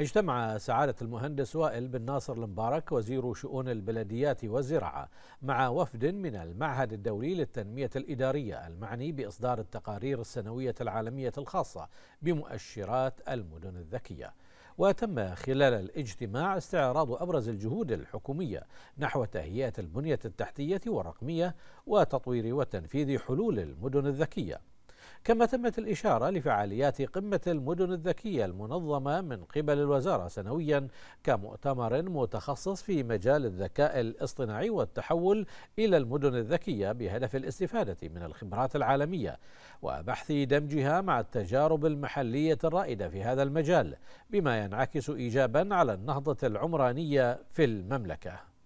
اجتمع سعادة المهندس وائل بن ناصر المبارك وزير شؤون البلديات والزراعة مع وفد من المعهد الدولي للتنمية الإدارية المعني بإصدار التقارير السنوية العالمية الخاصة بمؤشرات المدن الذكية وتم خلال الاجتماع استعراض أبرز الجهود الحكومية نحو تهيئة البنية التحتية والرقمية وتطوير وتنفيذ حلول المدن الذكية كما تمت الإشارة لفعاليات قمة المدن الذكية المنظمة من قبل الوزارة سنويا كمؤتمر متخصص في مجال الذكاء الاصطناعي والتحول إلى المدن الذكية بهدف الاستفادة من الخبرات العالمية وبحث دمجها مع التجارب المحلية الرائدة في هذا المجال بما ينعكس إيجابا على النهضة العمرانية في المملكة